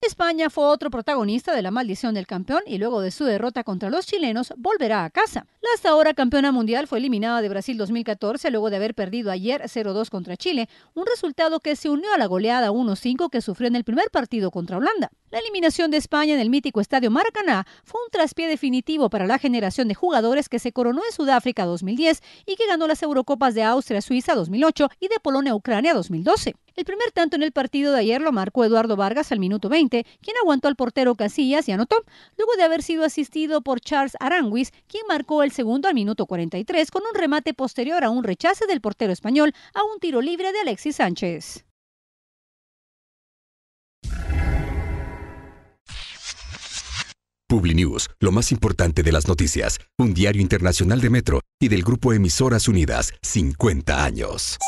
España fue otro protagonista de la maldición del campeón y luego de su derrota contra los chilenos volverá a casa. La hasta ahora campeona mundial fue eliminada de Brasil 2014 luego de haber perdido ayer 0-2 contra Chile, un resultado que se unió a la goleada 1-5 que sufrió en el primer partido contra Holanda. La eliminación de España en el mítico estadio Maracaná fue un traspié definitivo para la generación de jugadores que se coronó en Sudáfrica 2010 y que ganó las Eurocopas de Austria-Suiza 2008 y de Polonia-Ucrania 2012. El primer tanto en el partido de ayer lo marcó Eduardo Vargas al minuto 20, quien aguantó al portero Casillas y anotó, luego de haber sido asistido por Charles Aranguis, quien marcó el segundo al minuto 43 con un remate posterior a un rechace del portero español a un tiro libre de Alexis Sánchez. PubliNews, lo más importante de las noticias, un diario internacional de Metro y del grupo Emisoras Unidas, 50 años.